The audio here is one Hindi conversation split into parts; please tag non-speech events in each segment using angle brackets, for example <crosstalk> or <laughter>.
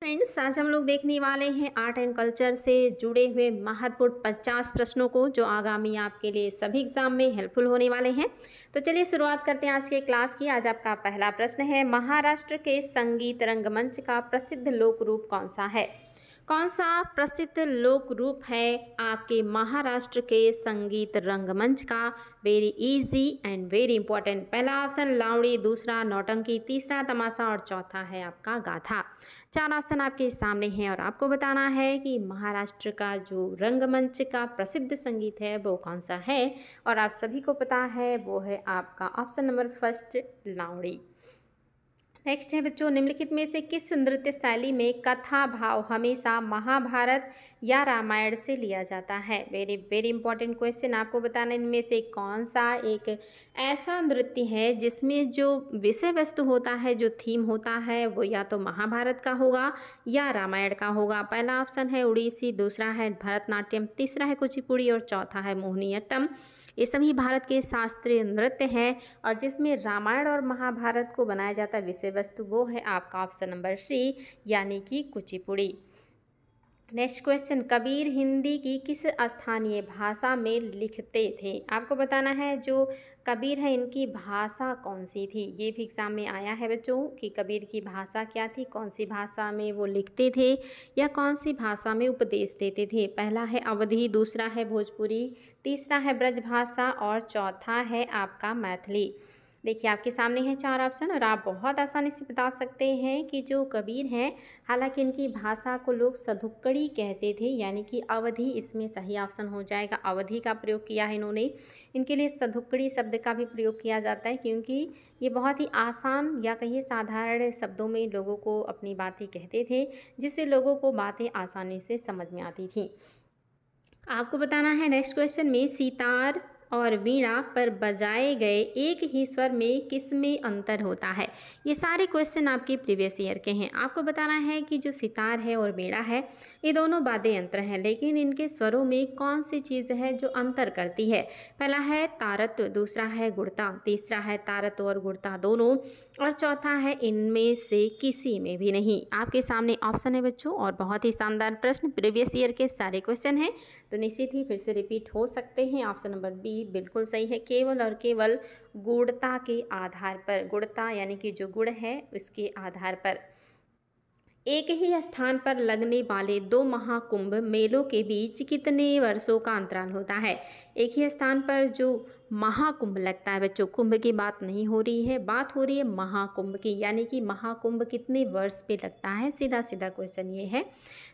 फ्रेंड्स आज हम लोग देखने वाले हैं आर्ट एंड कल्चर से जुड़े हुए महत्वपूर्ण 50 प्रश्नों को जो आगामी आपके लिए सभी एग्जाम में हेल्पफुल होने वाले हैं तो चलिए शुरुआत करते हैं आज के क्लास की आज आपका पहला प्रश्न है महाराष्ट्र के संगीत रंगमंच का प्रसिद्ध लोक रूप कौन सा है कौन सा प्रसिद्ध लोक रूप है आपके महाराष्ट्र के संगीत रंगमंच का very easy and very important पहला ऑप्शन लावड़ी दूसरा नौटंकी तीसरा तमाशा और चौथा है आपका गाथा चार ऑप्शन आपके सामने हैं और आपको बताना है कि महाराष्ट्र का जो रंगमंच का प्रसिद्ध संगीत है वो कौन सा है और आप सभी को पता है वो है आपका option number first Lavani next है बच्चों निम्नलिखित में से किस नृत्य शैली में कथा भाव हमेशा महाभारत या रामायण से लिया जाता है वेरी वेरी इंपॉर्टेंट क्वेश्चन आपको बताना इनमें से कौन सा एक ऐसा नृत्य है जिसमें जो विषय वस्तु होता है जो थीम होता है वो या तो महाभारत का होगा या रामायण का होगा पहला ऑप्शन है उड़ीसी दूसरा है भरतनाट्यम तीसरा है कुचिपुड़ी और चौथा है मोहनीअट्टम ये सभी भारत के शास्त्रीय नृत्य हैं और जिसमें रामायण और महाभारत को बनाया जाता विषय वस्तु वो है आपका ऑप्शन नंबर सी यानी कि कुचिपुड़ी नेक्स्ट क्वेश्चन कबीर हिंदी की किस स्थानीय भाषा में लिखते थे आपको बताना है जो कबीर है इनकी भाषा कौन सी थी ये भी एग्ज़ाम में आया है बच्चों कि कबीर की भाषा क्या थी कौन सी भाषा में वो लिखते थे या कौन सी भाषा में उपदेश देते थे पहला है अवधि दूसरा है भोजपुरी तीसरा है ब्रजभाषा और चौथा है आपका मैथिली देखिए आपके सामने हैं चार ऑप्शन और आप बहुत आसानी से बता सकते हैं कि जो कबीर हैं हालांकि इनकी भाषा को लोग सधुक्कड़ी कहते थे यानी कि अवधि इसमें सही ऑप्शन हो जाएगा अवधि का प्रयोग किया है इन्होंने इनके लिए सधुक्कड़ी शब्द का भी प्रयोग किया जाता है क्योंकि ये बहुत ही आसान या कहिए साधारण शब्दों में लोगों को अपनी बातें कहते थे जिससे लोगों को बातें आसानी से समझ में आती थी आपको बताना है नेक्स्ट क्वेश्चन में सितार और वीणा पर बजाए गए एक ही स्वर में किस में अंतर होता है ये सारे क्वेश्चन आपके प्रीवियस ईयर के हैं आपको बताना है कि जो सितार है और वीणा है ये दोनों वाद्य यंत्र हैं लेकिन इनके स्वरों में कौन सी चीज़ है जो अंतर करती है पहला है तारत्व दूसरा है गुड़ता तीसरा है तारत्व और गुड़ता दोनों और चौथा है इनमें से किसी में भी नहीं आपके सामने ऑप्शन है बच्चों और बहुत ही शानदार प्रश्न प्रीवियस ईयर के सारे क्वेश्चन हैं तो निश्चित ही फिर से रिपीट हो सकते हैं ऑप्शन नंबर बी ही बिल्कुल सही है केवल और केवल गुणता के आधार पर गुणता यानी कि जो गुण है उसके आधार पर एक ही स्थान पर लगने वाले दो महाकुंभ मेलों के बीच कितने वर्षों का अंतराल होता है एक ही स्थान पर जो महाकुंभ लगता है बच्चों कुंभ की बात नहीं हो रही है बात हो रही है महाकुंभ की यानी कि महाकुंभ कितने वर्ष पे लगता है सीधा सीधा क्वेश्चन ये है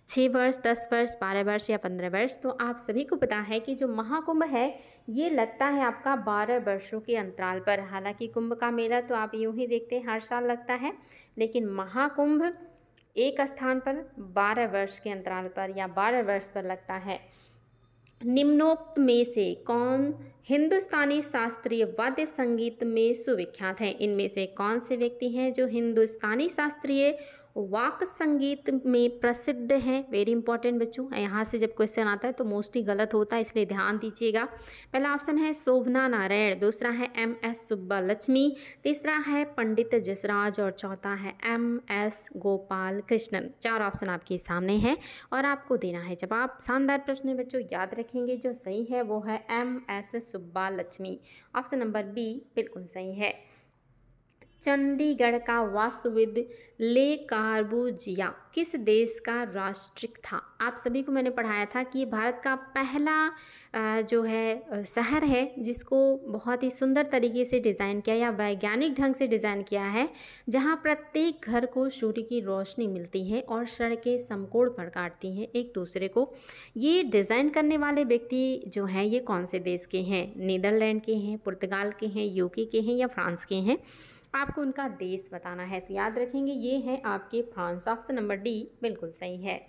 छः वर्ष दस वर्ष बारह वर्ष या पंद्रह वर्ष तो आप सभी को पता है कि जो महाकुंभ है ये लगता है आपका बारह वर्षों के अंतराल पर हालांकि कुंभ का मेला तो आप यूँ ही देखते हैं हर साल लगता है लेकिन महाकुंभ एक स्थान पर बारह वर्ष के अंतराल पर या बारह वर्ष पर लगता है निम्नोक्त में से कौन हिंदुस्तानी शास्त्रीय वाद्य संगीत में सुविख्यात हैं इनमें से कौन से व्यक्ति हैं जो हिंदुस्तानी शास्त्रीय वाक संगीत में प्रसिद्ध हैं वेरी इंपॉर्टेंट बच्चों यहाँ से जब क्वेश्चन आता है तो मोस्टली गलत होता है इसलिए ध्यान दीजिएगा पहला ऑप्शन है शोभना नारायण दूसरा है एम एस सुब्बा लक्ष्मी तीसरा है पंडित जसराज और चौथा है एम एस गोपाल कृष्णन चार ऑप्शन आपके सामने हैं और आपको देना है जवाब शानदार प्रश्न बच्चों याद रखेंगे जो सही है वो है M S Subba Lakshmi option number B बिल्कुल सही है चंडीगढ़ का वास्तुविद ले कार्बुजिया किस देश का राष्ट्रिक था आप सभी को मैंने पढ़ाया था कि भारत का पहला जो है शहर है जिसको बहुत ही सुंदर तरीके से डिज़ाइन किया या वैज्ञानिक ढंग से डिज़ाइन किया है जहां प्रत्येक घर को सूर्य की रोशनी मिलती है और सड़कें समकोण पर काटती हैं एक दूसरे को ये डिज़ाइन करने वाले व्यक्ति जो हैं ये कौन से देश के हैं नीदरलैंड के हैं पुर्तगाल के हैं यूके के हैं या फ्रांस के हैं आपको उनका देश बताना है तो याद रखेंगे ये है आपके फ्रांस ऑप्शन नंबर डी बिल्कुल सही है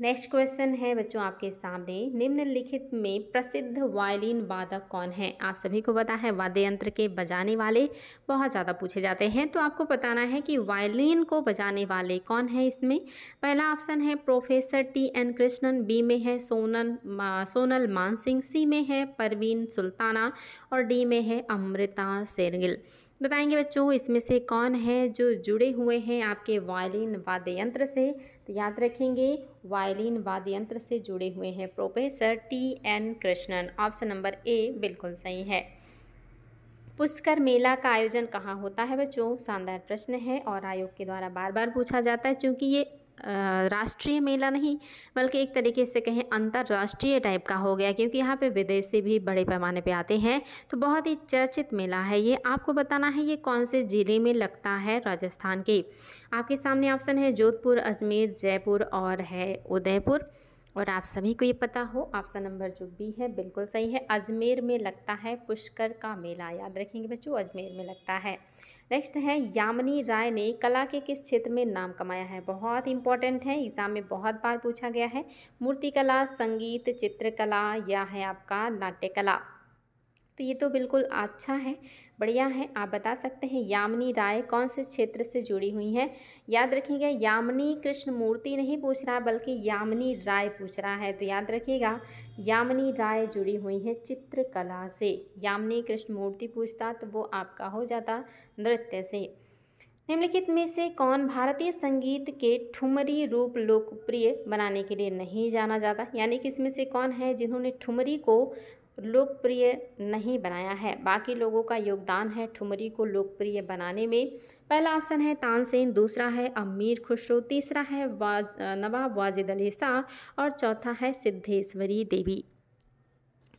नेक्स्ट क्वेश्चन है बच्चों आपके सामने निम्नलिखित में प्रसिद्ध वायलिन वादक कौन है आप सभी को पता है वाद्य यंत्र के बजाने वाले बहुत ज़्यादा पूछे जाते हैं तो आपको बताना है कि वायलिन को बजाने वाले कौन है इसमें पहला ऑप्शन है professor T N Krishnan B में है सोनल मा, सोनल मानसिंह सी में है परवीन सुल्ताना और डी में है अमृता सेरगिल बताएंगे बच्चों इसमें से कौन है जो जुड़े हुए हैं आपके वायलिन वाद्य यंत्र से तो याद रखेंगे वायलिन वाद्य यंत्र से जुड़े हुए हैं professor T N Krishnan option number A बिल्कुल सही है पुष्कर मेला का आयोजन कहाँ होता है बच्चों शानदार प्रश्न है और आयोग के द्वारा बार बार पूछा जाता है क्योंकि ये राष्ट्रीय मेला नहीं बल्कि एक तरीके से कहें अंतर्राष्ट्रीय टाइप का हो गया क्योंकि यहाँ पे विदेश से भी बड़े पैमाने पे आते हैं तो बहुत ही चर्चित मेला है ये आपको बताना है ये कौन से ज़िले में लगता है राजस्थान के आपके सामने ऑप्शन है जोधपुर अजमेर जयपुर और है उदयपुर और आप सभी को ये पता हो ऑप्शन नंबर जो बी है बिल्कुल सही है अजमेर में लगता है पुष्कर का मेला याद रखेंगे बच्चों अजमेर में लगता है नेक्स्ट है यामिनी राय ने कला के किस क्षेत्र में नाम कमाया है बहुत इंपॉर्टेंट है एग्जाम में बहुत बार पूछा गया है मूर्तिकला संगीत चित्रकला या है आपका नाट्यकला तो ये तो बिल्कुल अच्छा है बढ़िया है आप बता सकते हैं यामिनी राय कौन से क्षेत्र से जुड़ी हुई हैं याद रखिएगा यामिनी कृष्ण मूर्ति नहीं पूछ रहा बल्कि यामिनी राय पूछ रहा है तो याद रखिएगा यामिनी राय जुड़ी हुई हैं चित्रकला से यामिनी कृष्ण मूर्ति पूछता तो वो आपका हो जाता नृत्य से निम्नलिखित में से कौन भारतीय संगीत के ठुमरी रूप लोकप्रिय बनाने के लिए नहीं जाना जाता यानी कि इसमें से कौन है जिन्होंने ठुमरी को लोकप्रिय नहीं बनाया है बाकी लोगों का योगदान है ठुमरी को लोकप्रिय बनाने में पहला ऑप्शन है तानसेन दूसरा है अमीर खुशरो तीसरा है वाज नवाब वाजिद अली शाह और चौथा है सिद्धेश्वरी देवी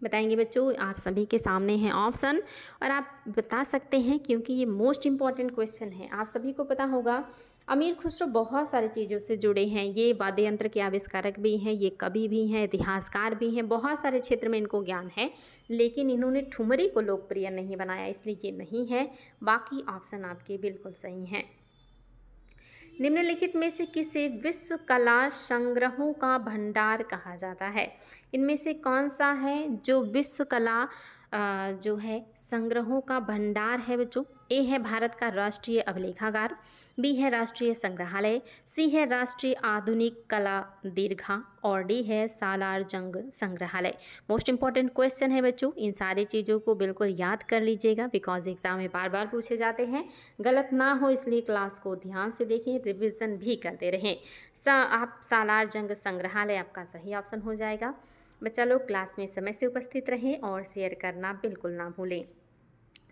बताएंगे बच्चों आप सभी के सामने हैं ऑप्शन और आप बता सकते हैं क्योंकि ये मोस्ट इम्पॉर्टेंट क्वेश्चन है आप सभी को पता होगा अमीर खुसरो तो बहुत सारी चीज़ों से जुड़े हैं ये वाद्य यंत्र के आविष्कारक भी हैं ये कवि भी हैं इतिहासकार भी हैं बहुत सारे क्षेत्र में इनको ज्ञान है लेकिन इन्होंने ठुमरी को लोकप्रिय नहीं बनाया इसलिए ये नहीं है बाकी ऑप्शन आपके बिल्कुल सही हैं निम्नलिखित में से किसे विश्व कला संग्रहों का भंडार कहा जाता है इनमें से कौन सा है जो विश्व कला जो है संग्रहों का भंडार है बच्चों ए है भारत का राष्ट्रीय अभिलेखागार बी है राष्ट्रीय संग्रहालय सी है राष्ट्रीय आधुनिक कला दीर्घा और डी है सालार जंग संग्रहालय मोस्ट इंपॉर्टेंट क्वेश्चन है बच्चों इन सारी चीज़ों को बिल्कुल याद कर लीजिएगा बिकॉज एग्जाम में बार बार पूछे जाते हैं गलत ना हो इसलिए क्लास को ध्यान से देखें रिविज़न भी करते रहें सा आप सालार जंग संग्रहालय आपका सही ऑप्शन हो जाएगा बच्चा लोग क्लास में समय से उपस्थित रहें और शेयर करना बिल्कुल ना भूलें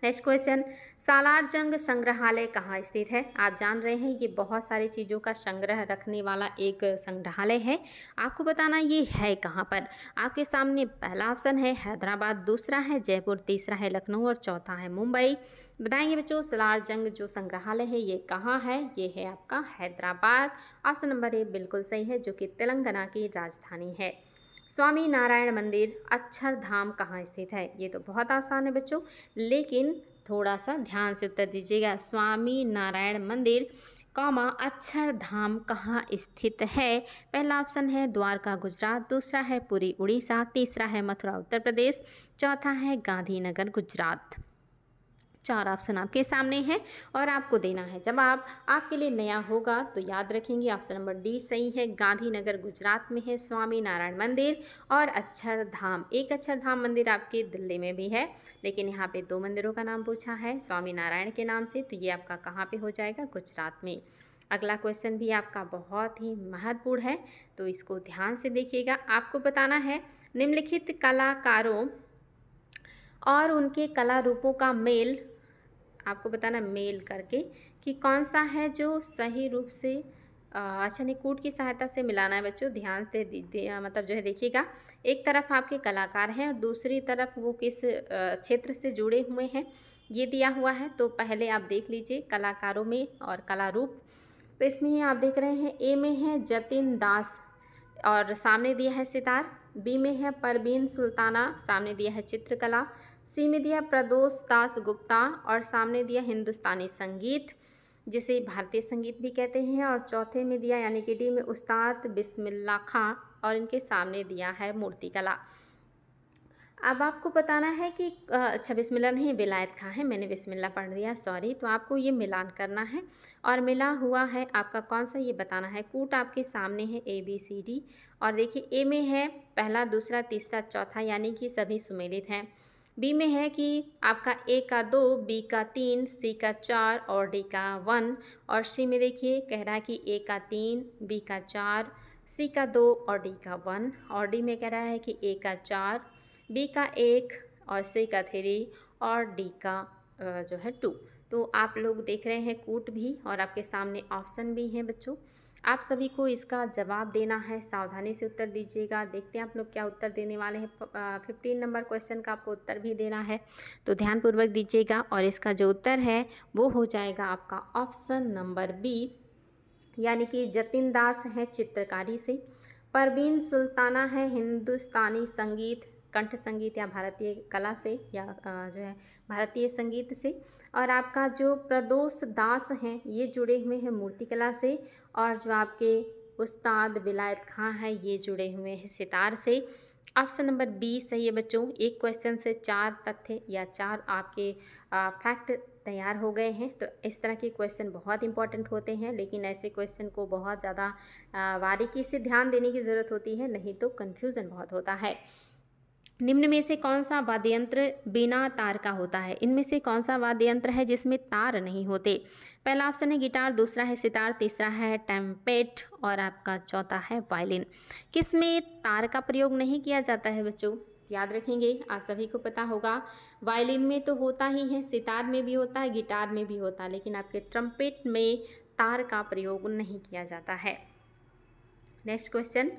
नेक्स्ट क्वेश्चन सालार जंग संग्रहालय कहाँ स्थित है आप जान रहे हैं ये बहुत सारी चीज़ों का संग्रह रखने वाला एक संग्रहालय है आपको बताना ये है कहाँ पर आपके सामने पहला ऑप्शन है हैदराबाद दूसरा है जयपुर तीसरा है लखनऊ और चौथा है मुंबई बताएंगे बच्चों सलार जंग जो संग्रहालय है ये कहाँ है ये है आपका हैदराबाद ऑप्शन नंबर ए बिल्कुल सही है जो कि तेलंगाना की राजधानी है स्वामी नारायण मंदिर अक्षरधाम कहाँ स्थित है ये तो बहुत आसान है बच्चों लेकिन थोड़ा सा ध्यान से उत्तर दीजिएगा स्वामी नारायण मंदिर कौमा अक्षरधाम कहाँ स्थित है पहला ऑप्शन है द्वारका गुजरात दूसरा है पूरी उड़ीसा तीसरा है मथुरा उत्तर प्रदेश चौथा है गांधीनगर गुजरात चार ऑप्शन आपके सामने हैं और आपको देना है जब आप आपके लिए नया होगा तो याद रखेंगे ऑप्शन नंबर डी सही है गांधीनगर गुजरात में है स्वामी नारायण मंदिर और अक्षरधाम एक अक्षरधाम मंदिर आपके दिल्ली में भी है लेकिन यहाँ पे दो मंदिरों का नाम पूछा है स्वामी नारायण के नाम से तो ये आपका कहाँ पे हो जाएगा गुजरात में अगला क्वेश्चन भी आपका बहुत ही महत्वपूर्ण है तो इसको ध्यान से देखिएगा आपको बताना है निम्नलिखित कलाकारों और उनके कला रूपों का मेल आपको बताना मेल करके कि कौन सा है जो सही रूप से अच्छा निकूट की सहायता से मिलाना है बच्चों ध्यान से मतलब जो है देखिएगा एक तरफ आपके कलाकार हैं और दूसरी तरफ वो किस क्षेत्र से जुड़े हुए हैं ये दिया हुआ है तो पहले आप देख लीजिए कलाकारों में और कला रूप तो इसमें आप देख रहे हैं ए में है जतिन दास और सामने दिया है सितार बी में है परवीन सुल्ताना सामने दिया है चित्रकला सी में दिया प्रदोष दास गुप्ता और सामने दिया हिंदुस्तानी संगीत जिसे भारतीय संगीत भी कहते हैं और चौथे में दिया यानी कि डी में उस्ताद बिस्मिल्ला खां और इनके सामने दिया है मूर्तिकला अब आपको बताना है कि अच्छा बिस्मिल्ला नहीं विलायत खां है मैंने बिस्मिल्ला पढ़ दिया सॉरी तो आपको ये मिलान करना है और मिला हुआ है आपका कौन सा ये बताना है कूट आपके सामने है ए बी सी डी और देखिए ए में है पहला दूसरा तीसरा चौथा यानी कि सभी सुमेलित हैं बी में है कि आपका ए का दो बी का तीन सी का चार और डी का वन और सी में देखिए कह रहा है कि ए का तीन बी का चार सी का दो और डी का वन और डी में कह रहा है कि ए का चार बी का एक और सी का थ्री और डी का जो है टू तो आप लोग देख रहे हैं कूट भी और आपके सामने ऑप्शन भी हैं बच्चों आप सभी को इसका जवाब देना है सावधानी से उत्तर दीजिएगा देखते हैं आप लोग क्या उत्तर देने वाले हैं फिफ्टीन नंबर क्वेश्चन का आपको उत्तर भी देना है तो ध्यानपूर्वक दीजिएगा और इसका जो उत्तर है वो हो जाएगा आपका ऑप्शन नंबर बी यानी कि जतिन दास हैं चित्रकारी से परवीन सुल्ताना है हिंदुस्तानी संगीत कंठ संगीत या भारतीय कला से या जो है भारतीय संगीत से और आपका जो प्रदोष दास हैं ये जुड़े हुए हैं मूर्तिकला से और जो आपके उस्ताद विलायत खां हैं ये जुड़े हुए हैं सितार से ऑप्शन नंबर बी सही है बच्चों एक क्वेश्चन से चार तथ्य या चार आपके फैक्ट तैयार हो गए हैं तो इस तरह के क्वेश्चन बहुत इंपॉर्टेंट होते हैं लेकिन ऐसे क्वेश्चन को बहुत ज़्यादा बारीकी से ध्यान देने की ज़रूरत होती है नहीं तो कन्फ्यूज़न बहुत होता है निम्न में से कौन सा वाद्य यंत्र बिना तार का होता है इनमें से कौन सा वाद्य यंत्र है जिसमें तार नहीं होते पहला ऑप्शन है गिटार दूसरा है सितार तीसरा है टेम्पेट और आपका चौथा है वायलिन किसमें तार का प्रयोग नहीं किया जाता है बच्चों याद रखेंगे आप सभी को पता होगा वायलिन में तो होता ही है सितार में भी होता है गिटार में भी होता है लेकिन आपके ट्रम्पेट में तार का प्रयोग नहीं किया जाता है नेक्स्ट क्वेश्चन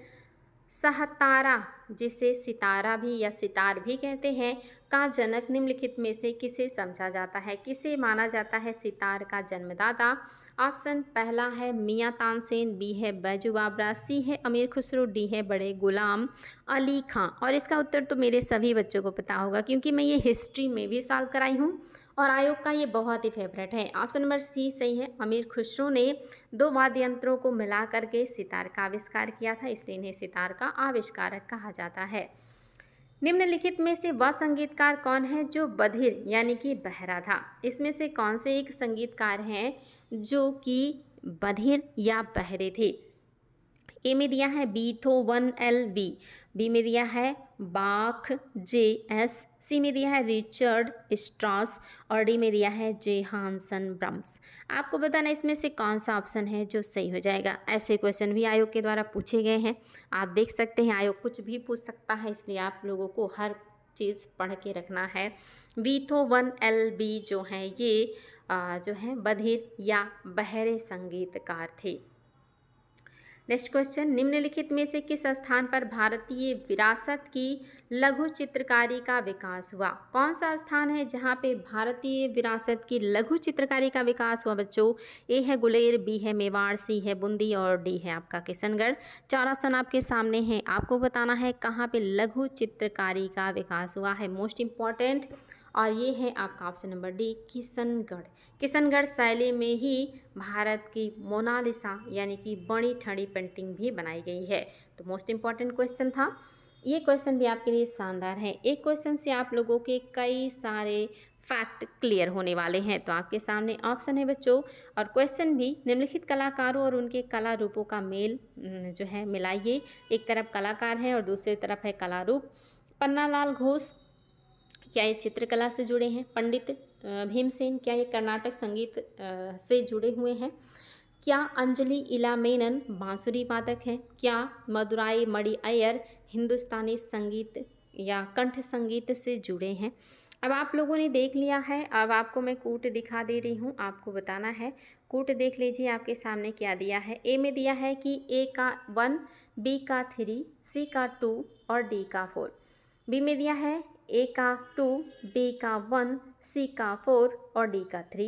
सहतारा जिसे सितारा भी या सितार भी कहते हैं का जनक निम्नलिखित में से किसे समझा जाता है किसे माना जाता है सितार का जन्मदाता ऑप्शन पहला है मियाँ तानसेन बी है बैजू बाबरा सी है अमीर खुसरो डी है बड़े गुलाम अली खां और इसका उत्तर तो मेरे सभी बच्चों को पता होगा क्योंकि मैं ये हिस्ट्री में भी सॉल्व कराई हूँ और आयोग का ये बहुत ही फेवरेट है ऑप्शन नंबर सी सही है अमीर खुसरो ने दो वाद्य यंत्रों को मिला करके सितार का आविष्कार किया था इसलिए इन्हें सितार का आविष्कारक कहा जाता है निम्नलिखित में से वह संगीतकार कौन है जो बधिर यानी कि बहरा था इसमें से कौन से एक संगीतकार हैं जो कि बधिर या बहरे थे ए में दिया है बी थो वन एल बी बी में दिया है बाख जे एस सी में दिया है रिचर्ड स्ट्रॉस और डी में दिया है जे हानसन ब्रम्स आपको बताना इसमें से कौन सा ऑप्शन है जो सही हो जाएगा ऐसे क्वेश्चन भी आयोग के द्वारा पूछे गए हैं आप देख सकते हैं आयोग कुछ भी पूछ सकता है इसलिए आप लोगों को हर चीज़ पढ़ के रखना है बीथो तो वन एल बी जो है ये आ, जो है बधिर या बहरे संगीतकार थे नेक्स्ट क्वेश्चन निम्नलिखित में से किस स्थान पर भारतीय विरासत की लघु चित्रकारी का विकास हुआ कौन सा स्थान है जहाँ पे भारतीय विरासत की लघु चित्रकारी का विकास हुआ बच्चों ए है गुलेर बी है मेवाड़ सी है बूंदी और डी है आपका किशनगढ़ चार ऑप्शन आपके सामने हैं आपको बताना है कहाँ पे लघु चित्रकारी का विकास हुआ है मोस्ट इम्पॉर्टेंट और ये है आपका option number D Kishangarh Kishangarh शैली में ही भारत की मोनालिसा यानी कि बड़ी ठड़ी पेंटिंग भी बनाई गई है तो मोस्ट इम्पॉर्टेंट क्वेश्चन था ये क्वेश्चन भी आपके लिए शानदार है एक क्वेश्चन से आप लोगों के कई सारे फैक्ट क्लियर होने वाले हैं तो आपके सामने ऑप्शन है बच्चों और क्वेश्चन भी निम्नलिखित कलाकारों और उनके कला रूपों का मेल जो है मिलाइए एक तरफ कलाकार है और दूसरी तरफ है कला रूप पन्नालाल घोष क्या ये चित्रकला से जुड़े हैं पंडित भीमसेन क्या ये कर्नाटक संगीत से जुड़े हुए हैं क्या अंजलि इला मेनन बांसुरी वादक हैं क्या मदुराई मड़ी अयर हिंदुस्तानी संगीत या कंठ संगीत से जुड़े हैं अब आप लोगों ने देख लिया है अब आपको मैं कूट दिखा दे रही हूँ आपको बताना है कूट देख लीजिए आपके सामने क्या दिया है ए में दिया है कि ए का वन बी का थ्री सी का टू और डी का फोर बी में दिया है ए का टू बी का वन सी का फोर और डी का थ्री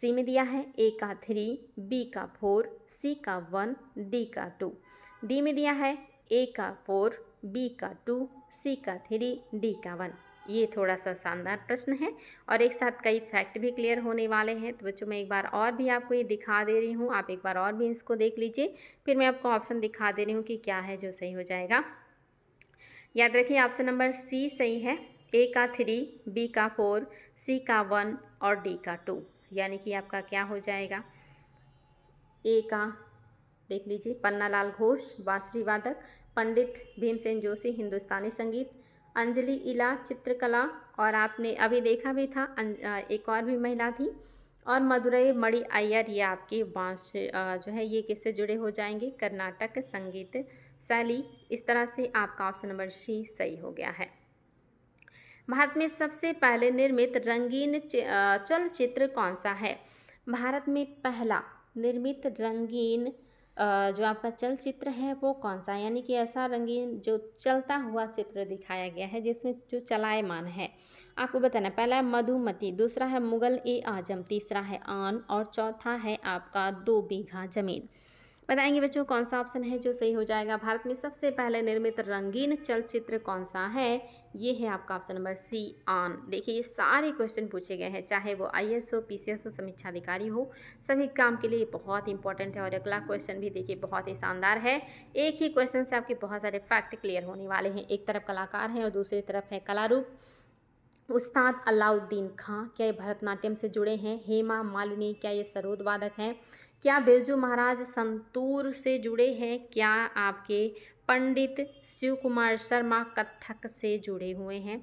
सी में दिया है ए का थ्री बी का फोर सी का वन डी का टू डी में दिया है ए का फोर बी का टू सी का थ्री डी का वन ये थोड़ा सा शानदार प्रश्न है और एक साथ कई फैक्ट भी क्लियर होने वाले हैं तो बच्चों मैं एक बार और भी आपको ये दिखा दे रही हूँ आप एक बार और भी इसको देख लीजिए फिर मैं आपको ऑप्शन दिखा दे रही हूँ कि क्या है जो सही हो जाएगा याद रखिए ऑप्शन नंबर सी सही है ए का थ्री बी का फोर सी का वन और डी का टू यानी कि आपका क्या हो जाएगा ए का देख लीजिए पन्नालाल घोष बांसुरी वादक पंडित भीमसेन जोशी हिंदुस्तानी संगीत अंजलि इला चित्रकला और आपने अभी देखा भी था अं, एक और भी महिला थी और मदुरई मणि अय्यर ये आपकी बाँस जो है ये किससे जुड़े हो जाएंगे कर्नाटक संगीत शैली इस तरह से आपका ऑप्शन नंबर सी सही हो गया है भारत में सबसे पहले निर्मित रंगीन चलचित्र कौन सा है भारत में पहला निर्मित रंगीन जो आपका चलचित्र है वो कौन सा यानी कि ऐसा रंगीन जो चलता हुआ चित्र दिखाया गया है जिसमें जो चलायमान है आपको बताना पहला है मधुमती दूसरा है मुगल ए आजम तीसरा है आन और चौथा है आपका दो बीघा जमीन बताएंगे बच्चों कौन सा ऑप्शन है जो सही हो जाएगा भारत में सबसे पहले निर्मित रंगीन चलचित्र कौन सा है ये है आपका ऑप्शन नंबर सी ऑन देखिए ये सारे क्वेश्चन पूछे गए हैं चाहे वो आईएएस हो हो समीक्षा अधिकारी हो सभी काम के लिए बहुत इंपॉर्टेंट है और अगला क्वेश्चन भी देखिए बहुत ही शानदार है एक ही क्वेश्चन से आपके बहुत सारे फैक्ट क्लियर होने वाले हैं एक तरफ कलाकार हैं और दूसरी तरफ है कलारूप उस्ताद अलाउद्दीन खां क्या ये भरतनाट्यम से जुड़े हैं हेमा मालिनी क्या ये सरोद वादक हैं क्या बिरजू महाराज संतूर से जुड़े हैं क्या आपके पंडित शिव कुमार शर्मा कथक से जुड़े हुए हैं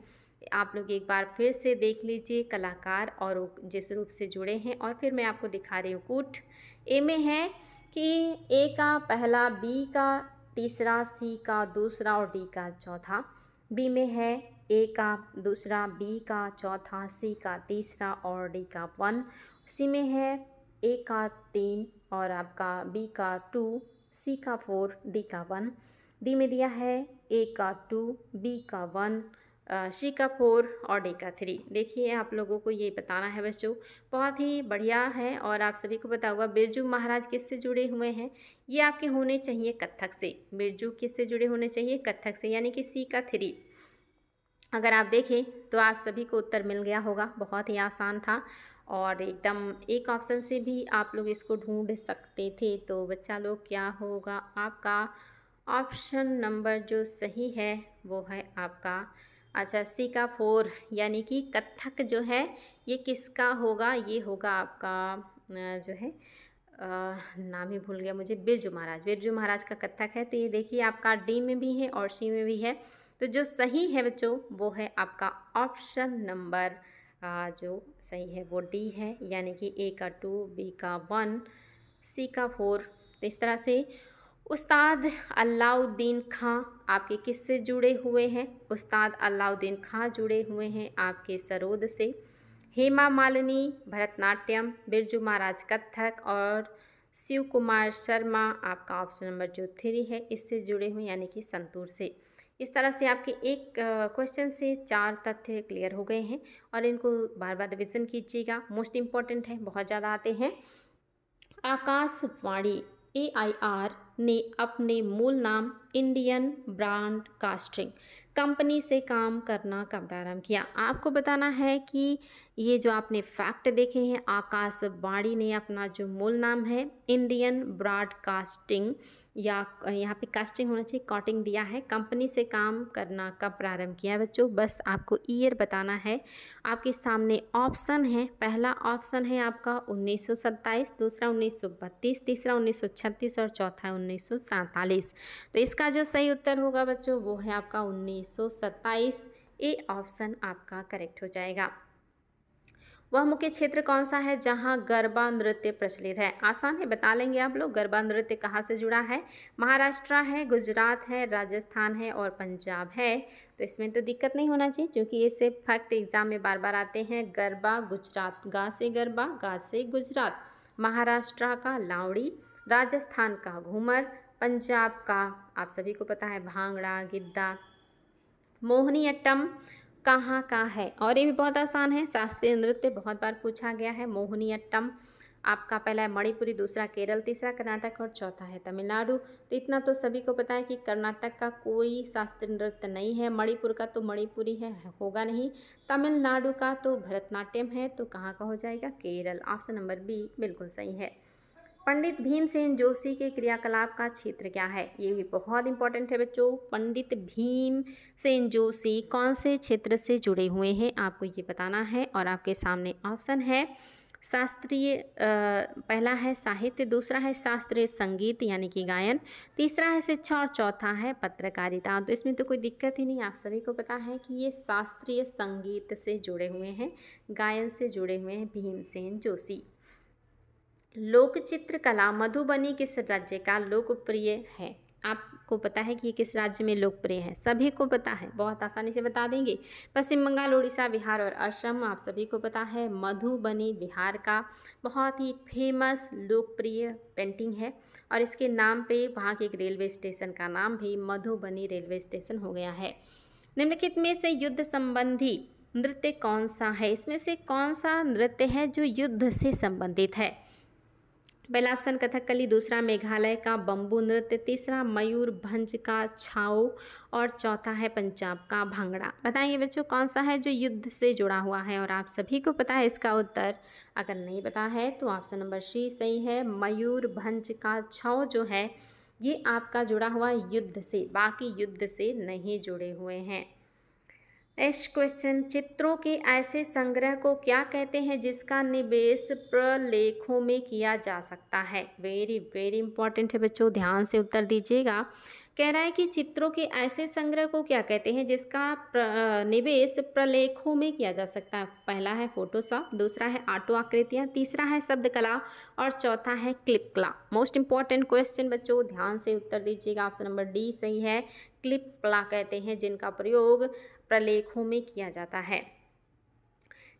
आप लोग एक बार फिर से देख लीजिए कलाकार और जिस रूप से जुड़े हैं और फिर मैं आपको दिखा रही हूँ कूट ए में है कि ए का पहला बी का तीसरा सी का दूसरा और डी का चौथा बी में है ए का दूसरा बी का चौथा सी का तीसरा और डी का वन सी में है ए का तीन और आपका बी का टू सी का फोर डी का वन डी में दिया है ए का टू बी का वन सी का फोर और डी का थ्री देखिए आप लोगों को ये बताना है बच्चों बहुत ही बढ़िया है और आप सभी को पता बिरजू महाराज किससे जुड़े हुए हैं ये आपके होने चाहिए कत्थक से बिरजू किससे जुड़े होने चाहिए कत्थक से यानी कि सी का थ्री अगर आप देखें तो आप सभी को उत्तर मिल गया होगा बहुत ही आसान था और एकदम एक ऑप्शन से भी आप लोग इसको ढूंढ सकते थे तो बच्चा लोग क्या होगा आपका ऑप्शन नंबर जो सही है वो है आपका अच्छा सी का फोर यानी कि कथक जो है ये किसका होगा ये होगा आपका जो है आ, नाम ही भूल गया मुझे बिरजू महाराज बिरजू महाराज का कथक है तो ये देखिए आपका डी में भी है और सी में भी है तो जो सही है बच्चों वो है आपका ऑप्शन नंबर आ, जो सही है वो डी है यानी कि ए का टू बी का वन सी का फोर तो इस तरह से उस्ताद अलाउद्दीन खां आपके किस से जुड़े हुए हैं उस्ताद अलाउद्दीन खां जुड़े हुए हैं आपके सरोद से हेमा मालिनी भरतनाट्यम बिरजू महाराज कथक और शिव कुमार शर्मा आपका ऑप्शन नंबर जो थ्री है इससे जुड़े हुए यानी कि संतूर से इस तरह से आपके एक क्वेश्चन से चार तथ्य क्लियर हो गए हैं और इनको बार बार रिविज़न कीजिएगा मोस्ट इम्पॉर्टेंट है बहुत ज़्यादा आते हैं आकाशवाणी ए आई आर ने अपने मूल नाम इंडियन ब्रांड कास्टिंग कंपनी से काम करना कब प्रारंभ किया आपको बताना है कि ये जो आपने फैक्ट देखे हैं आकाशवाणी ने अपना जो मूल नाम है इंडियन ब्रॉडकास्टिंग या यहाँ पे कास्टिंग होना चाहिए कॉटिंग दिया है कंपनी से काम करना कब प्रारंभ किया है बच्चों बस आपको ईयर बताना है आपके सामने ऑप्शन है पहला ऑप्शन है आपका 1927 दूसरा 1932 तीसरा 1936 और चौथा उन्नीस तो इसका जो सही उत्तर होगा बच्चों वो है आपका उन्नीस ए ऑप्शन आपका करेक्ट हो जाएगा वह मुख्य क्षेत्र कौन सा है जहाँ गरबा नृत्य प्रचलित है आसान है बता लेंगे आप लोग गरबा नृत्य कहाँ से जुड़ा है महाराष्ट्र है गुजरात है राजस्थान है और पंजाब है तो इसमें तो दिक्कत नहीं होना चाहिए क्योंकि ये से फैक्ट एग्ज़ाम में बार बार आते हैं गरबा गुजरात गा से गरबा गा से गुजरात महाराष्ट्र का लावड़ी राजस्थान का घूमर पंजाब का आप सभी को पता है भांगड़ा गिद्दा मोहनी अट्टम कहाँ का है और ये भी बहुत आसान है शास्त्रीय नृत्य बहुत बार पूछा गया है मोहनीअट्टम आपका पहला है मणिपुरी दूसरा केरल तीसरा कर्नाटक और चौथा है तमिलनाडु तो इतना तो सभी को पता है कि कर्नाटक का कोई शास्त्रीय नृत्य नहीं है मणिपुर का तो मणिपुरी है होगा नहीं तमिलनाडु का तो भरतनाट्यम है तो कहाँ का हो जाएगा केरल ऑप्शन नंबर बी बिल्कुल सही है पंडित भीमसेन जोशी के क्रियाकलाप का क्षेत्र क्या है ये भी बहुत इंपॉर्टेंट है बच्चों पंडित भीमसेन जोशी कौन से क्षेत्र से जुड़े हुए हैं आपको ये बताना है और आपके सामने ऑप्शन है शास्त्रीय पहला है साहित्य दूसरा है शास्त्रीय संगीत यानी कि गायन तीसरा है शिक्षा और चौथा है पत्रकारिता तो इसमें तो कोई दिक्कत ही नहीं आप सभी को पता है कि ये शास्त्रीय संगीत से जुड़े हुए हैं गायन से जुड़े हुए हैं भीमसेन जोशी लोक चित्रकला मधुबनी किस राज्य का लोकप्रिय है आपको पता है कि ये किस राज्य में लोकप्रिय है सभी को पता है बहुत आसानी से बता देंगे पश्चिम बंगाल उड़ीसा बिहार और असम आप सभी को पता है मधुबनी बिहार का बहुत ही फेमस लोकप्रिय पेंटिंग है और इसके नाम पे वहाँ के एक रेलवे स्टेशन का नाम भी मधुबनी रेलवे स्टेशन हो गया है निम्नलिखित में से युद्ध संबंधी नृत्य कौन सा है इसमें से कौन सा नृत्य है जो युद्ध से संबंधित है पहला ऑप्शन कथकली दूसरा मेघालय का बम्बू नृत्य तीसरा मयूर भंज का छाओ और चौथा है पंजाब का भांगड़ा बताइए बच्चों कौन सा है जो युद्ध से जुड़ा हुआ है और आप सभी को पता है इसका उत्तर अगर नहीं पता है तो ऑप्शन नंबर सी सही है मयूर भंज का छाओ जो है ये आपका जुड़ा हुआ युद्ध से बाकी युद्ध से नहीं जुड़े हुए हैं नेक्स्ट क्वेश्चन चित्रों के ऐसे संग्रह को क्या कहते हैं जिसका निवेश प्रलेखों में किया जा सकता है वेरी वेरी इंपॉर्टेंट है बच्चों ध्यान से उत्तर दीजिएगा कह रहा है कि चित्रों के ऐसे संग्रह को क्या कहते हैं जिसका प्र, निवेश प्रलेखों में किया जा सकता है पहला है फोटोशॉप दूसरा है आटो आकृतियाँ तीसरा है शब्द कला और चौथा है क्लिप कला मोस्ट इंपॉर्टेंट क्वेश्चन बच्चों ध्यान से उत्तर दीजिएगा ऑप्शन नंबर डी सही है क्लिप कला कहते हैं जिनका प्रयोग प्रलेखों में किया जाता है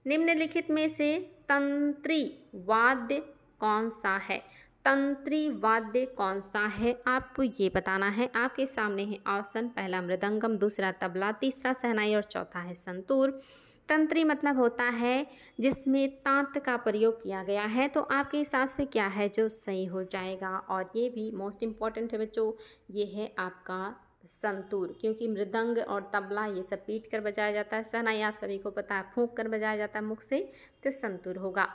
निम्नलिखित में से तंत्री वाद्य कौन सा है तंत्री वाद्य कौन सा है आपको ये बताना है आपके सामने है ऑप्शन पहला मृदंगम दूसरा तबला तीसरा सहनाई और चौथा है संतूर तंत्री मतलब होता है जिसमें तांत का प्रयोग किया गया है तो आपके हिसाब से क्या है जो सही हो जाएगा और ये भी मोस्ट इम्पॉर्टेंट है बच्चों ये है आपका संतूर क्योंकि मृदंग और तबला ये सब पीट कर बजाया जाता है सहनाई आप सभी को पता है फूंक कर बजाया जाता है मुख से तो संतूर होगा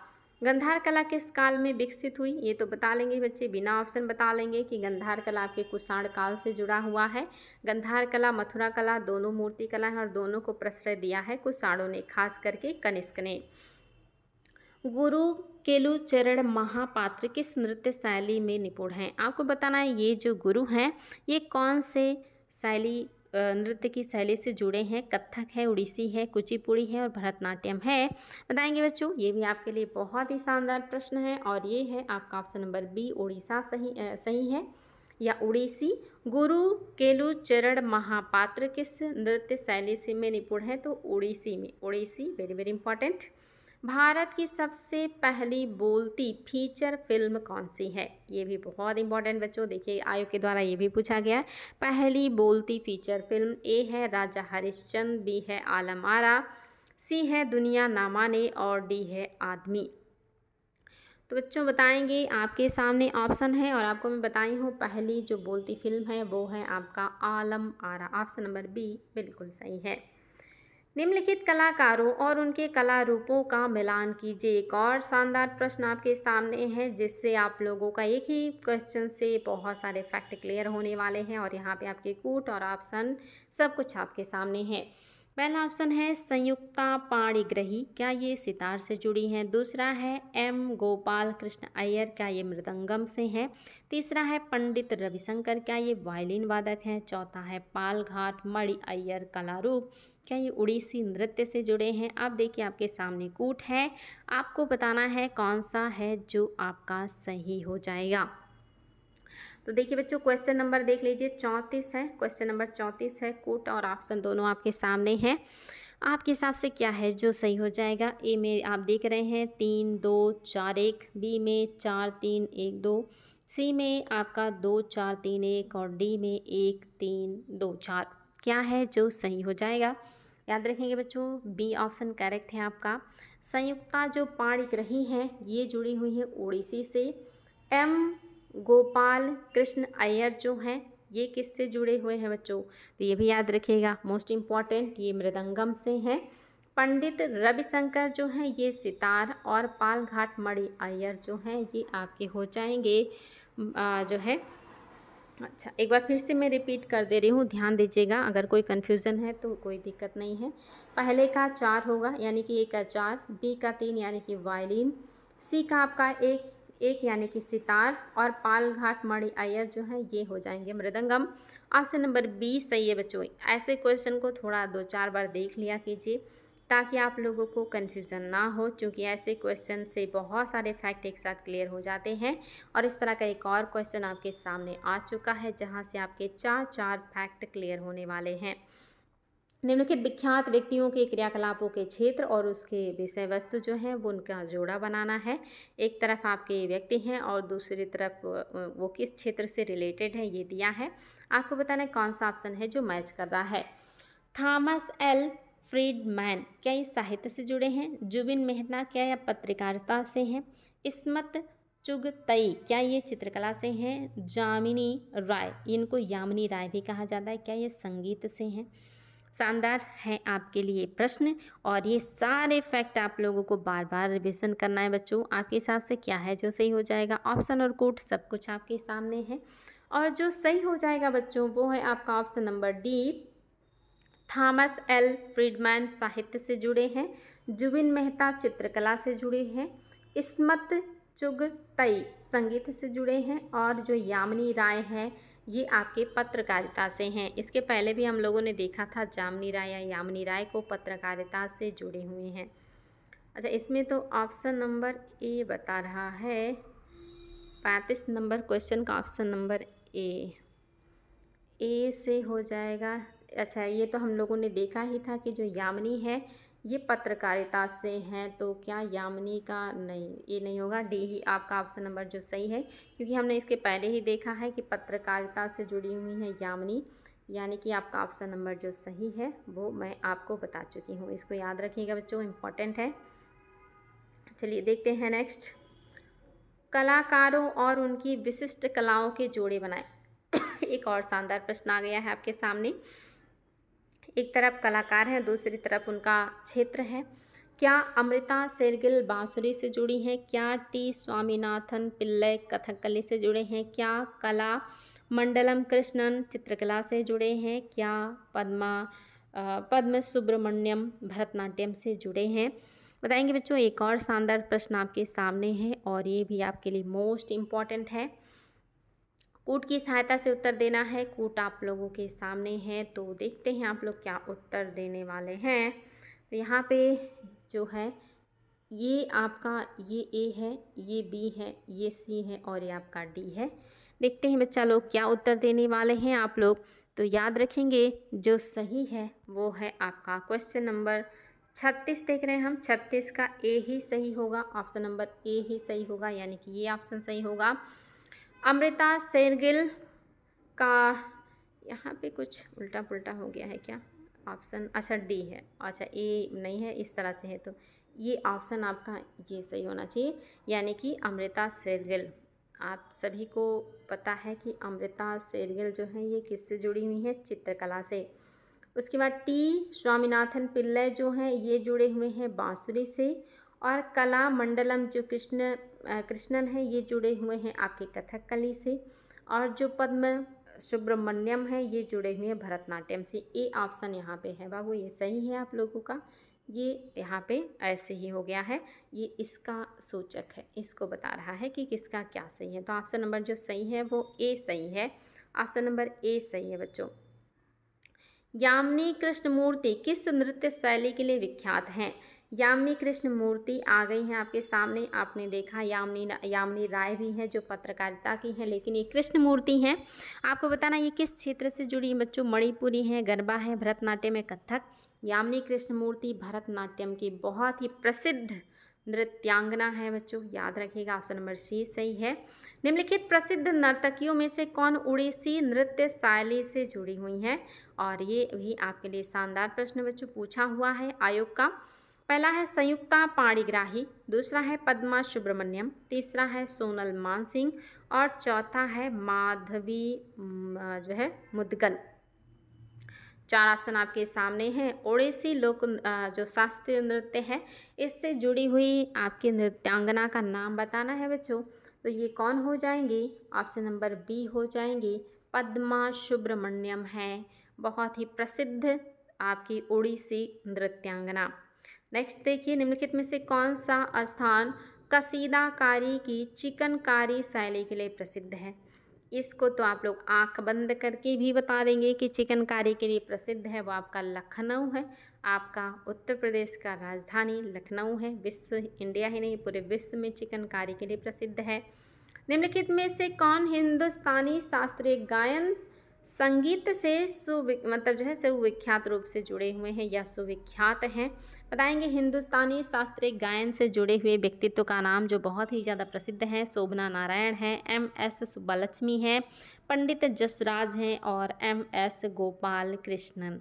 गंधार कला किस काल में विकसित हुई ये तो बता लेंगे बच्चे बिना ऑप्शन बता लेंगे कि गंधार कला आपके कुषाण काल से जुड़ा हुआ है गंधार कला मथुरा कला दोनों मूर्ति कला है और दोनों को प्रश्रय दिया है कुषाणों ने खास करके कनिष्क ने गुरु केलुचरण चरण महापात्र किस नृत्य शैली में निपुण हैं आपको बताना है ये जो गुरु हैं ये कौन से शैली नृत्य की शैली से जुड़े हैं कथक है उड़ीसी है कुचिपुड़ी है और भरतनाट्यम है बताएंगे बच्चों ये भी आपके लिए बहुत ही शानदार प्रश्न है और ये है आपका ऑप्शन नंबर बी उड़ीसा सही आ, सही है या उड़ीसी गुरु केलु चरण महापात्र किस नृत्य शैली से में निपुण है तो उड़ीसी में Odissi very very important Bharat की सबसे पहली बोलती फीचर फिल्म कौन सी है ये भी बहुत इंपॉर्टेंट बच्चों देखिए आयोग के द्वारा ये भी पूछा गया पहली बोलती फीचर फिल्म ए है राजा हरिश्चंद्र बी है आलम आरा सी है दुनिया नामाने और डी है आदमी तो बच्चों बताएंगे आपके सामने ऑप्शन है और आपको मैं बताई हूँ पहली जो बोलती फिल्म है वो है आपका Alam Ara option number B बिल्कुल सही है निम्नलिखित कलाकारों और उनके कला रूपों का मिलान कीजिए एक और शानदार प्रश्न आपके सामने है जिससे आप लोगों का एक ही क्वेश्चन से बहुत सारे फैक्ट क्लियर होने वाले हैं और यहाँ पे आपके कूट और ऑप्शन सब कुछ आपके सामने है पहला ऑप्शन है संयुक्ता पाणिग्रही क्या ये सितार से जुड़ी हैं दूसरा है एम गोपाल कृष्ण अय्यर क्या ये मृदंगम से हैं तीसरा है पंडित रविशंकर क्या ये वायलिन वादक हैं चौथा है पालघाट मणि अय्यर कलारूप क्या ये उड़ीसी नृत्य से जुड़े हैं आप देखिए आपके सामने कूट है आपको बताना है कौन सा है जो आपका सही हो जाएगा तो देखिए बच्चों क्वेश्चन नंबर देख लीजिए चौंतीस है क्वेश्चन नंबर चौंतीस है कोट और ऑप्शन दोनों आपके सामने हैं आपके हिसाब से क्या है जो सही हो जाएगा ए में आप देख रहे हैं तीन दो चार एक बी में चार तीन एक दो सी में आपका दो चार तीन एक और डी में एक तीन दो चार क्या है जो सही हो जाएगा याद रखेंगे बच्चों बी ऑप्शन करेक्ट है आपका संयुक्ता जो रही हैं ये जुड़ी हुई है ओडिसी से एम गोपाल कृष्ण अय्यर जो हैं ये किससे जुड़े हुए हैं बच्चों तो ये भी याद रखिएगा मोस्ट इम्पॉर्टेंट ये मृदंगम से हैं पंडित रविशंकर जो हैं ये सितार और पालघाट मणि अय्यर जो हैं ये आपके हो जाएंगे आ, जो है अच्छा एक बार फिर से मैं रिपीट कर दे रही हूँ ध्यान दीजिएगा अगर कोई कन्फ्यूज़न है तो कोई दिक्कत नहीं है पहले का चार होगा यानी कि ए का चार बी का तीन यानी कि वायलिन सी का आपका एक एक यानी कि सितार और पालघाट मणि अयर जो है ये हो जाएंगे मृदंगम ऑप्शन नंबर बी सही है बच्चों ऐसे क्वेश्चन को थोड़ा दो चार बार देख लिया कीजिए ताकि आप लोगों को कन्फ्यूज़न ना हो क्योंकि ऐसे क्वेश्चन से बहुत सारे फैक्ट एक साथ क्लियर हो जाते हैं और इस तरह का एक और क्वेश्चन आपके सामने आ चुका है जहाँ से आपके चार चार फैक्ट क्लियर होने वाले हैं निम्नलिखित विख्यात व्यक्तियों के क्रियाकलापों के क्षेत्र और उसके विषय वस्तु जो हैं वो उनका जोड़ा बनाना है एक तरफ आपके व्यक्ति हैं और दूसरी तरफ वो किस क्षेत्र से रिलेटेड है ये दिया है आपको बताना है कौन सा ऑप्शन है जो मैच कर रहा है थॉमस एल फ्रीडमैन क्या ये साहित्य से जुड़े हैं जुबिन मेहता क्या यह पत्रकारिता से हैं इसमत चुगतई क्या ये चित्रकला से हैं जामिनी राय इनको यामिनी राय भी कहा जाता है क्या ये संगीत से हैं शानदार है आपके लिए प्रश्न और ये सारे फैक्ट आप लोगों को बार बार रिविज़न करना है बच्चों आपके हिसाब से क्या है जो सही हो जाएगा ऑप्शन और कोट सब कुछ आपके सामने है और जो सही हो जाएगा बच्चों वो है आपका option number D Thomas L Friedman साहित्य से जुड़े हैं जुबिन मेहता चित्रकला से जुड़े हैं इसमत चुग तई संगीत से जुड़े हैं और जो यामिनी राय हैं ये आपके पत्रकारिता से हैं इसके पहले भी हम लोगों ने देखा था जामनी राय या यामनी राय को पत्रकारिता से जुड़े हुए हैं अच्छा इसमें तो ऑप्शन नंबर ए बता रहा है पैंतीस नंबर क्वेश्चन का ऑप्शन नंबर ए ए से हो जाएगा अच्छा ये तो हम लोगों ने देखा ही था कि जो यामनी है ये पत्रकारिता से हैं तो क्या यामिनी का नहीं ये नहीं होगा डी ही आपका ऑप्शन नंबर जो सही है क्योंकि हमने इसके पहले ही देखा है कि पत्रकारिता से जुड़ी हुई है यामिनी यानी कि आपका ऑप्शन नंबर जो सही है वो मैं आपको बता चुकी हूँ इसको याद रखिएगा बच्चों इम्पॉर्टेंट है चलिए देखते हैं नेक्स्ट कलाकारों और उनकी विशिष्ट कलाओं के जोड़े बनाए <coughs> एक और शानदार प्रश्न आ गया है आपके सामने एक तरफ कलाकार हैं दूसरी तरफ उनका क्षेत्र है क्या अमृता शेरगिल बांसुरी से जुड़ी हैं क्या टी स्वामीनाथन पिल्लय कथकली से जुड़े हैं क्या कला मंडलम कृष्णन चित्रकला से जुड़े हैं क्या पद्मा पद्म सुब्रमण्यम भरतनाट्यम से जुड़े हैं बताएंगे बच्चों एक और शानदार प्रश्न आपके सामने है और ये भी आपके लिए मोस्ट इम्पॉर्टेंट है कूट की सहायता से उत्तर देना है कोट आप लोगों के सामने है तो देखते हैं आप लोग क्या उत्तर देने वाले हैं तो यहाँ पे जो है ये आपका ये ए है ये बी है ये सी है और ये आपका डी है देखते हैं बच्चा लोग क्या उत्तर देने वाले हैं आप लोग तो याद रखेंगे जो सही है वो है आपका क्वेश्चन नंबर छत्तीस देख रहे हैं हम छत्तीस का ए ही सही होगा ऑप्शन नंबर ए ही सही होगा यानी कि ये ऑप्शन सही होगा अमृता सेरगिल का यहाँ पे कुछ उल्टा पुल्टा हो गया है क्या ऑप्शन अच्छा डी है अच्छा ए नहीं है इस तरह से है तो ये ऑप्शन आपका ये सही होना चाहिए यानी कि अमृता सेरगिल आप सभी को पता है कि अमृता सेरगिल जो है ये किससे जुड़ी हुई है चित्रकला से उसके बाद टी स्वामीनाथन पिल्लय जो हैं ये जुड़े हुए हैं बाँसुरी से और कला मंडलम जो कृष्ण कृष्णन है ये जुड़े हुए हैं आपके कथकली से और जो पद्म सुब्रमण्यम है ये जुड़े हुए हैं भरतनाट्यम से ए ऑप्शन यहाँ पे है बाबू ये सही है आप लोगों का ये यहाँ पे ऐसे ही हो गया है ये इसका सूचक है इसको बता रहा है कि किसका क्या सही है तो ऑप्शन नंबर जो सही है वो ए सही है ऑप्शन नंबर ए सही है बच्चों यामिनी कृष्णमूर्ति किस नृत्य शैली के लिए विख्यात हैं यामिनी कृष्ण मूर्ति आ गई हैं आपके सामने आपने देखा यामिनी यामिनी राय भी हैं जो पत्रकारिता की हैं लेकिन ये कृष्ण मूर्ति हैं आपको बताना ये किस क्षेत्र से जुड़ी बच्चों मणिपुरी हैं गरबा है भरतनाट्यम है कथक यामिनी कृष्ण मूर्ति भरतनाट्यम की बहुत ही प्रसिद्ध नृत्यांगना है बच्चों याद रखिएगा ऑप्शन नंबर सी सही है निम्नलिखित प्रसिद्ध नर्तकियों में से कौन उड़ीसी नृत्य शैली से जुड़ी हुई हैं और ये भी आपके लिए शानदार प्रश्न बच्चों पूछा हुआ है आयोग का पहला है संयुक्ता पाणिग्राही दूसरा है पद्मा सुब्रमण्यम तीसरा है सोनल मानसिंह और चौथा है माधवी जो है मुदगल चार ऑप्शन आपके सामने हैं ओडिसी लोक जो शास्त्रीय नृत्य है इससे जुड़ी हुई आपकी नृत्यांगना का नाम बताना है बच्चों तो ये कौन हो जाएंगी ऑप्शन नंबर बी हो जाएंगी पद्मा सुब्रमण्यम है बहुत ही प्रसिद्ध आपकी ओडिसी नृत्यांगना नेक्स्ट देखिए निम्नलिखित में से कौन सा स्थान कसीदाकारी की चिकनकारी शैली के लिए प्रसिद्ध है इसको तो आप लोग आंख बंद करके भी बता देंगे कि चिकनकारी के लिए प्रसिद्ध है वो आपका लखनऊ है आपका उत्तर प्रदेश का राजधानी लखनऊ है विश्व इंडिया ही नहीं पूरे विश्व में चिकनकारी के लिए प्रसिद्ध है निम्नलिखित में से कौन हिंदुस्तानी शास्त्रीय गायन संगीत से सुवि मतलब जो है सुविख्यात रूप से जुड़े हुए हैं या सुविख्यात हैं बताएंगे हिंदुस्तानी शास्त्रीय गायन से जुड़े हुए व्यक्तित्व का नाम जो बहुत ही ज़्यादा प्रसिद्ध हैं शोभना नारायण हैं एम एस सुब्बालक्ष्मी हैं पंडित जसराज हैं और एम एस गोपाल कृष्णन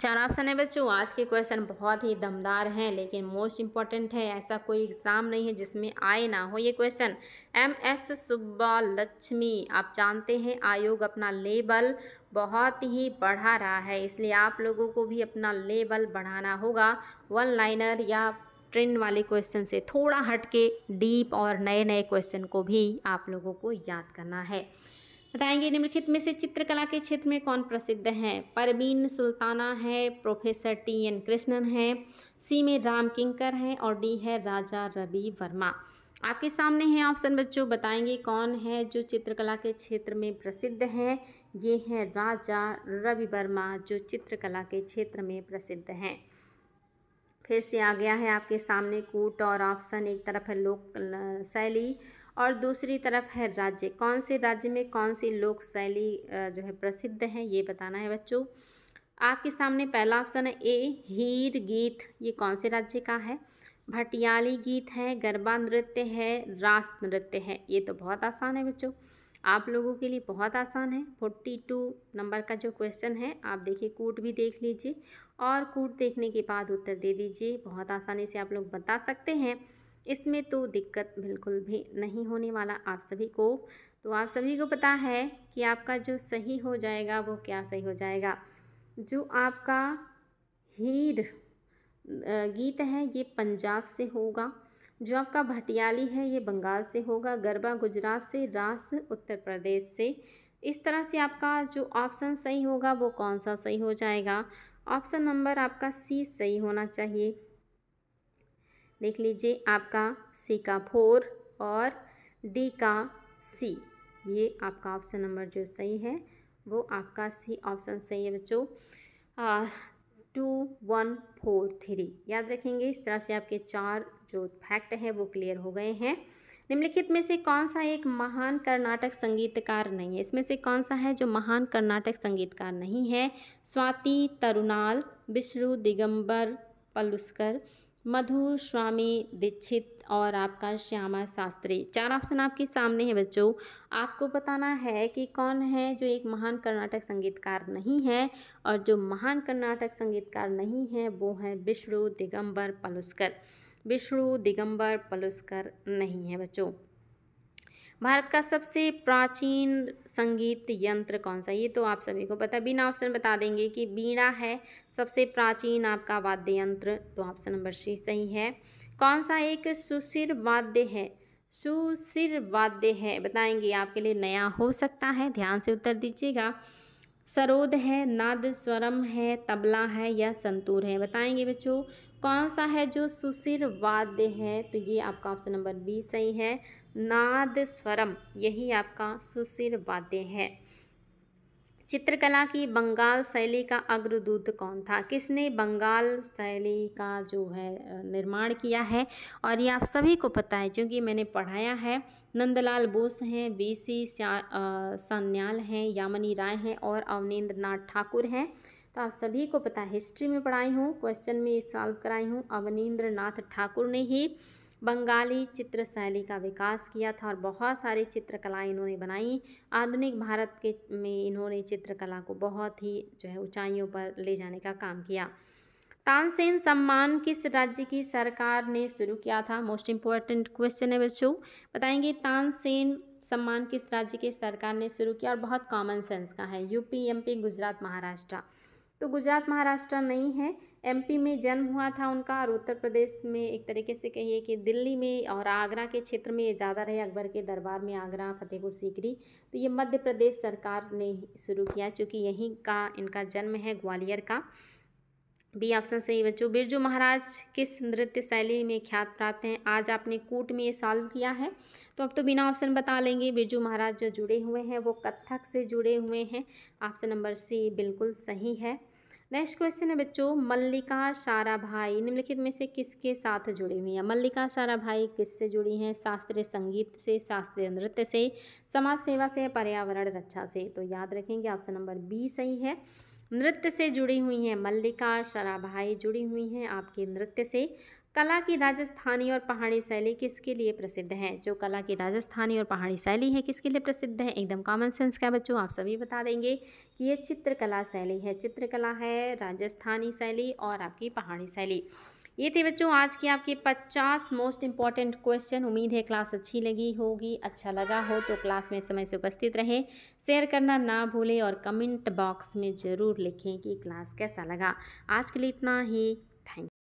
चार ऑप्शन है बच्चों आज के क्वेश्चन बहुत ही दमदार हैं लेकिन मोस्ट इम्पॉर्टेंट है ऐसा कोई एग्ज़ाम नहीं है जिसमें आए ना हो ये question M S Subba Lakshmi आप जानते हैं आयोग अपना लेबल बहुत ही बढ़ा रहा है इसलिए आप लोगों को भी अपना लेबल बढ़ाना होगा वन लाइनर या ट्रेंड वाले क्वेश्चन से थोड़ा हट के डीप और नए नए क्वेश्चन को भी आप लोगों को याद करना है बताएंगे निम्नलिखित में से चित्रकला के क्षेत्र में कौन प्रसिद्ध हैं परवीन सुल्ताना है प्रोफेसर टी एन कृष्णन है सी में राम किंकर हैं और डी है राजा रवि वर्मा आपके सामने हैं ऑप्शन बच्चों बताएंगे कौन है जो चित्रकला के क्षेत्र में प्रसिद्ध है ये है राजा रवि वर्मा जो चित्रकला के क्षेत्र में प्रसिद्ध हैं फिर से आ गया है आपके सामने कूट और ऑप्शन एक तरफ है लोक शैली और दूसरी तरफ है राज्य कौन से राज्य में कौन सी लोक शैली जो है प्रसिद्ध है ये बताना है बच्चों आपके सामने पहला ऑप्शन है ए हीर गीत ये कौन से राज्य का है भटियाली गीत है गरबा नृत्य है रास नृत्य है ये तो बहुत आसान है बच्चों आप लोगों के लिए बहुत आसान है फोर्टी टू नंबर का जो क्वेश्चन है आप देखिए कूट भी देख लीजिए और कूट देखने के बाद उत्तर दे दीजिए बहुत आसानी से आप लोग बता सकते हैं इसमें तो दिक्कत बिल्कुल भी नहीं होने वाला आप सभी को तो आप सभी को पता है कि आपका जो सही हो जाएगा वो क्या सही हो जाएगा जो आपका हीर गीत है ये पंजाब से होगा जो आपका भटियाली है ये बंगाल से होगा गरबा गुजरात से रास उत्तर प्रदेश से इस तरह से आपका जो ऑप्शन सही होगा वो कौन सा सही हो जाएगा ऑप्शन नंबर आपका सी सही होना चाहिए देख लीजिए आपका सी का फोर और डी का सी ये आपका ऑप्शन नंबर जो सही है वो आपका सी ऑप्शन सही है बच्चों टू वन फोर थ्री याद रखेंगे इस तरह से आपके चार जो फैक्ट हैं वो क्लियर हो गए हैं निम्नलिखित में से कौन सा एक महान कर्नाटक संगीतकार नहीं है इसमें से कौन सा है जो महान कर्नाटक संगीतकार नहीं है स्वाति तरुणाल विष्णु दिगंबर पलुस्कर मधु स्वामी दीक्षित और आपका श्यामा शास्त्री चार ऑप्शन आपके सामने है बच्चों आपको बताना है कि कौन है जो एक महान कर्नाटक संगीतकार नहीं है और जो महान कर्नाटक संगीतकार नहीं है वो है विष्णु दिगंबर पलुस्कर विष्णु दिगंबर पलुस्कर नहीं है बच्चों भारत का सबसे प्राचीन संगीत यंत्र कौन सा ये तो आप सभी को पता बिना ऑप्शन बता देंगे कि बीड़ा है सबसे प्राचीन आपका वाद्य यंत्र तो ऑप्शन नंबर सी सही है कौन सा एक सुशिर वाद्य है सुशिर वाद्य है बताएंगे आपके लिए नया हो सकता है ध्यान से उत्तर दीजिएगा सरोद है नाद स्वरम है तबला है या संतूर है बताएंगे बच्चों कौन सा है जो सुशिर वाद्य है तो ये आपका ऑप्शन नंबर बी सही है नाद स्वरम यही आपका सुशिर वाद्य है चित्रकला की बंगाल शैली का अग्रदूत कौन था किसने बंगाल शैली का जो है निर्माण किया है और ये आप सभी को पता है क्योंकि मैंने पढ़ाया है नंदलाल बोस हैं बी सी सन्याल हैं यामनी राय हैं और अवनेन्द्र नाथ ठाकुर हैं तो आप सभी को पता है हिस्ट्री में पढ़ाई हूँ क्वेश्चन में ये सॉल्व कराई हूँ अवनीन्द्र नाथ ठाकुर ने ही बंगाली चित्र शैली का विकास किया था और बहुत सारी चित्रकलाएँ इन्होंने बनाई आधुनिक भारत के में इन्होंने चित्रकला को बहुत ही जो है ऊंचाइयों पर ले जाने का काम किया तानसेन सम्मान किस राज्य की सरकार ने शुरू किया था मोस्ट इम्पॉर्टेंट क्वेश्चन है बच्चों बताएंगे तानसेन सम्मान किस राज्य की सरकार ने शुरू किया और बहुत कॉमन सेंस का है यूपी एम गुजरात महाराष्ट्र तो गुजरात महाराष्ट्र नहीं है एमपी में जन्म हुआ था उनका और उत्तर प्रदेश में एक तरीके से कहिए कि दिल्ली में और आगरा के क्षेत्र में ये ज़्यादा रहे अकबर के दरबार में आगरा फतेहपुर सीकरी तो ये मध्य प्रदेश सरकार ने शुरू किया चूँकि यहीं का इनका जन्म है ग्वालियर का बी ऑप्शन सही बच्चों बिरजू महाराज किस नृत्य शैली में ख्यात प्राप्त हैं आज आपने कूट में ये सॉल्व किया है तो अब तो बिना ऑप्शन बता लेंगे बिरजू महाराज जो जुड़े हुए हैं वो कत्थक से जुड़े हुए हैं ऑप्शन नंबर सी बिल्कुल सही है नेक्स्ट क्वेश्चन है बच्चों मल्लिका भाई निम्नलिखित में से किसके साथ जुड़ी हुई है मल्लिका भाई किससे जुड़ी हैं शास्त्रीय संगीत से शास्त्रीय नृत्य से समाज सेवा से पर्यावरण रक्षा से तो याद रखेंगे ऑप्शन नंबर बी सही है नृत्य से जुड़ी हुई हैं मल्लिका भाई जुड़ी हुई हैं आपके नृत्य से कला की राजस्थानी और पहाड़ी शैली किसके लिए प्रसिद्ध है जो कला की राजस्थानी और पहाड़ी शैली है किसके लिए प्रसिद्ध है एकदम कॉमन सेंस का बच्चों आप सभी बता देंगे कि ये चित्रकला शैली है चित्रकला है राजस्थानी शैली और आपकी पहाड़ी शैली ये थे बच्चों आज की आपकी 50 मोस्ट इंपॉर्टेंट क्वेश्चन उम्मीद है क्लास अच्छी लगी होगी अच्छा लगा हो तो क्लास में समय से उपस्थित रहें शेयर करना ना भूलें और कमेंट बॉक्स में ज़रूर लिखें कि क्लास कैसा लगा आज के लिए इतना ही